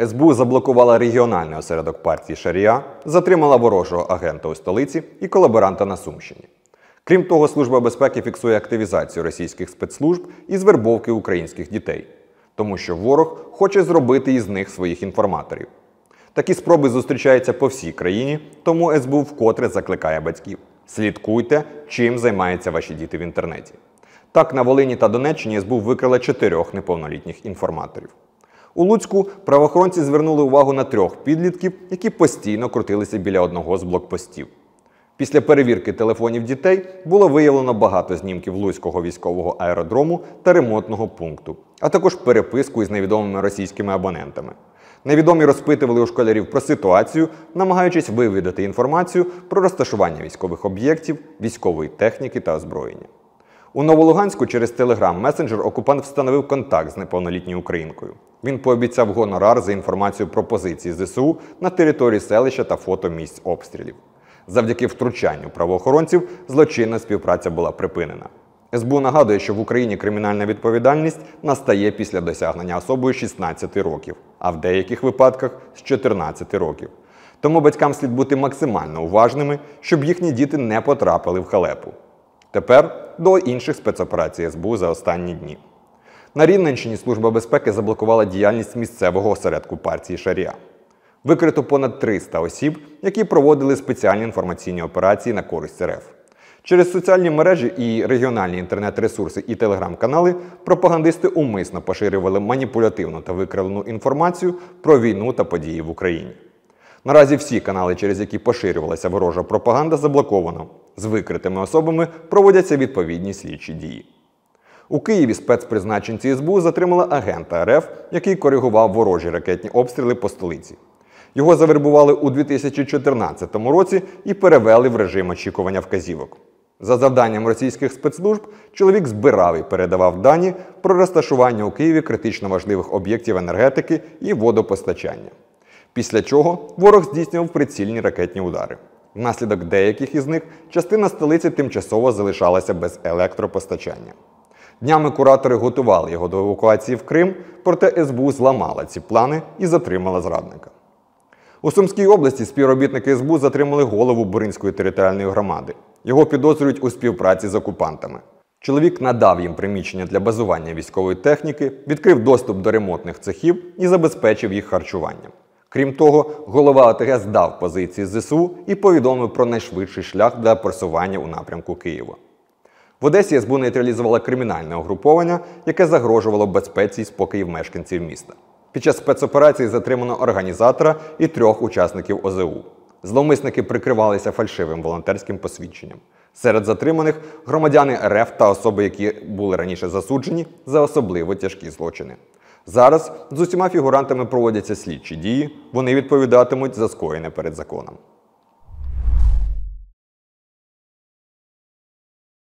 СБУ заблокувала регіональний осередок партії Шарія, затримала ворожого агента у столиці і колаборанта на Сумщині. Крім того, Служба безпеки фіксує активізацію російських спецслужб і звербовки українських дітей, тому що ворог хоче зробити із них своїх інформаторів. Такі спроби зустрічаються по всій країні, тому СБУ вкотре закликає батьків. Слідкуйте, чим займаються ваші діти в інтернеті. Так, на Волині та Донеччині СБУ викрила чотирьох неповнолітніх інформаторів. У Луцьку правоохоронці звернули увагу на трьох підлітків, які постійно крутилися біля одного з блокпостів. Після перевірки телефонів дітей було виявлено багато знімків Луцького військового аеродрому та ремонтного пункту, а також переписку із невідомими російськими абонентами. Невідомі розпитували у школярів про ситуацію, намагаючись вивідати інформацію про розташування військових об'єктів, військової техніки та озброєння. У Новолуганську через телеграм месенджер окупант встановив контакт з неповнолітньою українкою. Він пообіцяв гонорар за інформацію про позиції ЗСУ на території селища та фото місць обстрілів. Завдяки втручанню правоохоронців злочинна співпраця була припинена. СБУ нагадує, що в Україні кримінальна відповідальність настає після досягнення особою 16 років, а в деяких випадках з 14 років. Тому батькам слід бути максимально уважними, щоб їхні діти не потрапили в халепу. Тепер до інших спецоперацій СБУ за останні дні. На Рівненщині Служба безпеки заблокувала діяльність місцевого осередку партії Шарія. Викрито понад 300 осіб, які проводили спеціальні інформаційні операції на користь РФ. Через соціальні мережі і регіональні інтернет-ресурси і телеграм-канали пропагандисти умисно поширювали маніпулятивну та викривлену інформацію про війну та події в Україні. Наразі всі канали, через які поширювалася ворожа пропаганда, заблоковано. З викритими особами проводяться відповідні слідчі дії. У Києві спецпризначенці СБУ затримали агента РФ, який коригував ворожі ракетні обстріли по столиці. Його завербували у 2014 році і перевели в режим очікування вказівок. За завданням російських спецслужб, чоловік збирав і передавав дані про розташування у Києві критично важливих об'єктів енергетики і водопостачання. Після чого ворог здійснював прицільні ракетні удари. Внаслідок деяких із них частина столиці тимчасово залишалася без електропостачання. Днями куратори готували його до евакуації в Крим, проте СБУ зламала ці плани і затримала зрадника. У Сумській області співробітники СБУ затримали голову Буринської територіальної громади. Його підозрюють у співпраці з окупантами. Чоловік надав їм приміщення для базування військової техніки, відкрив доступ до ремонтних цехів і забезпечив їх харчуванням. Крім того, голова АТГ здав позиції ЗСУ і повідомив про найшвидший шлях для просування у напрямку Києва. В Одесі СБУ нейтралізувала кримінальне угруповання, яке загрожувало безпеці і спокою мешканців міста. Під час спецоперації затримано організатора і трьох учасників ОЗУ. Зловмисники прикривалися фальшивим волонтерським посвідченням. Серед затриманих громадяни РФ та особи, які були раніше засуджені за особливо тяжкі злочини. Зараз з усіма фігурантами проводяться слідчі дії, вони відповідатимуть за скоєне перед законом.